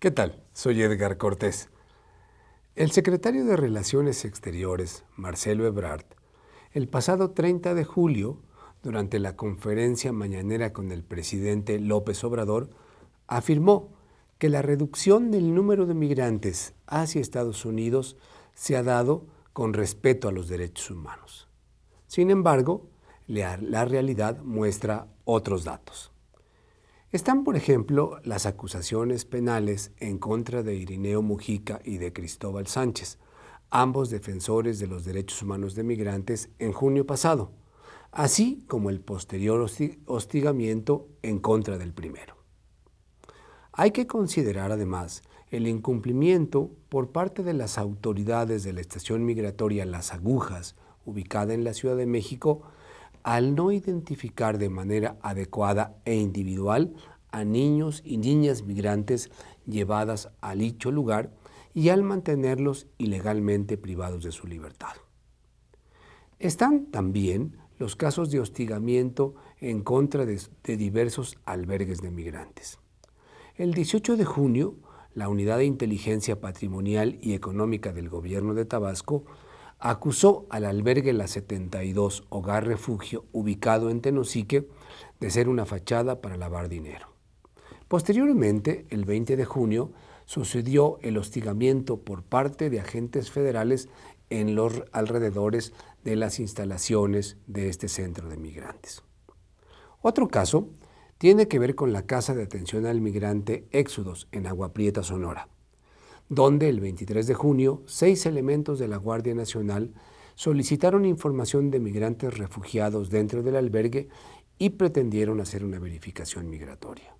¿Qué tal? Soy Edgar Cortés. El secretario de Relaciones Exteriores, Marcelo Ebrard, el pasado 30 de julio, durante la conferencia mañanera con el presidente López Obrador, afirmó que la reducción del número de migrantes hacia Estados Unidos se ha dado con respeto a los derechos humanos. Sin embargo, la, realidad muestra otros datos. Están, por ejemplo, las acusaciones penales en contra de Irineo Mujica y de Cristóbal Sánchez, ambos defensores de los derechos humanos de migrantes en junio pasado, así como el posterior hostigamiento en contra del primero. Hay que considerar además el incumplimiento por parte de las autoridades de la estación migratoria Las Agujas, ubicada en la Ciudad de México, al no identificar de manera adecuada e individual a niños y niñas migrantes llevadas a dicho lugar y al mantenerlos ilegalmente privados de su libertad. Están también los casos de hostigamiento en contra de, diversos albergues de migrantes. El 18 de junio, la Unidad de Inteligencia Patrimonial y Económica del Gobierno de Tabasco acusó al albergue La 72 Hogar Refugio, ubicado en Tenosique, de ser una fachada para lavar dinero. Posteriormente, el 20 de junio, sucedió el hostigamiento por parte de agentes federales en los alrededores de las instalaciones de este centro de migrantes. Otro caso tiene que ver con la Casa de Atención al Migrante Éxodos en Agua Sonora donde el 23 de junio seis elementos de la Guardia Nacional solicitaron información de migrantes refugiados dentro del albergue y pretendieron hacer una verificación migratoria.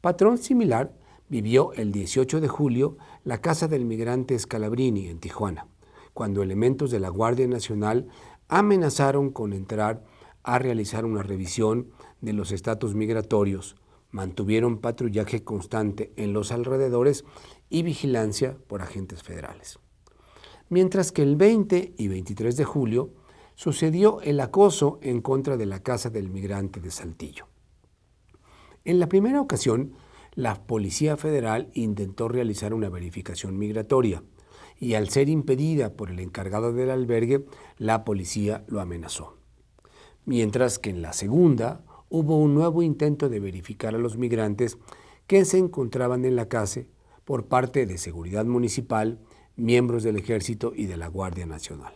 Patrón similar vivió el 18 de julio la casa del migrante Scalabrini en Tijuana, cuando elementos de la Guardia Nacional amenazaron con entrar a realizar una revisión de los estatus migratorios mantuvieron patrullaje constante en los alrededores y vigilancia por agentes federales. Mientras que el 20 y 23 de julio sucedió el acoso en contra de la Casa del Migrante de Saltillo. En la primera ocasión, la Policía Federal intentó realizar una verificación migratoria y al ser impedida por el encargado del albergue, la policía lo amenazó. Mientras que en la segunda, hubo un nuevo intento de verificar a los migrantes que se encontraban en la casa por parte de Seguridad Municipal, miembros del Ejército y de la Guardia Nacional.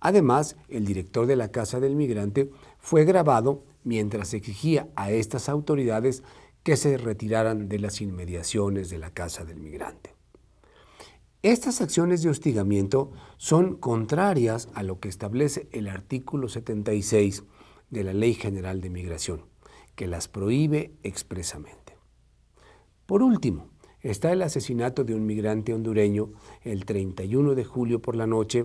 Además, el director de la Casa del Migrante fue grabado mientras exigía a estas autoridades que se retiraran de las inmediaciones de la Casa del Migrante. Estas acciones de hostigamiento son contrarias a lo que establece el artículo 76 de la Ley General de Migración, que las prohíbe expresamente. Por último, está el asesinato de un migrante hondureño el 31 de julio por la noche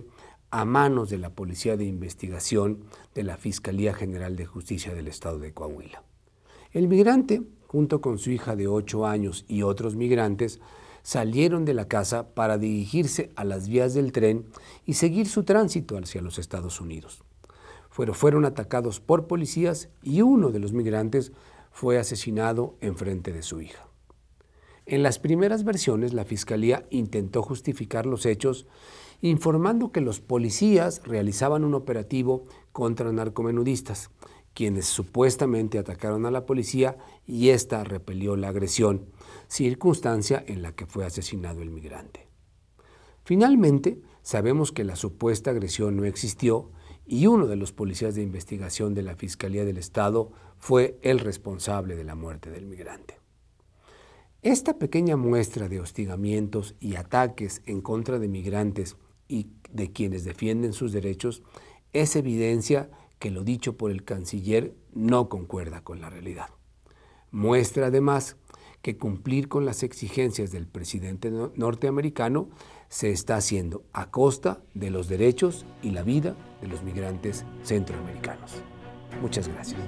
a manos de la Policía de Investigación de la Fiscalía General de Justicia del Estado de Coahuila. El migrante, junto con su hija de 8 años y otros migrantes, salieron de la casa para dirigirse a las vías del tren y seguir su tránsito hacia los Estados Unidos pero fueron atacados por policías y uno de los migrantes fue asesinado en frente de su hija. En las primeras versiones, la Fiscalía intentó justificar los hechos informando que los policías realizaban un operativo contra narcomenudistas, quienes supuestamente atacaron a la policía y ésta repelió la agresión, circunstancia en la que fue asesinado el migrante. Finalmente, sabemos que la supuesta agresión no existió y uno de los policías de investigación de la Fiscalía del Estado fue el responsable de la muerte del migrante. Esta pequeña muestra de hostigamientos y ataques en contra de migrantes y de quienes defienden sus derechos es evidencia que lo dicho por el canciller no concuerda con la realidad. Muestra además que cumplir con las exigencias del presidente norteamericano se está haciendo a costa de los derechos y la vida de los migrantes centroamericanos. Muchas gracias.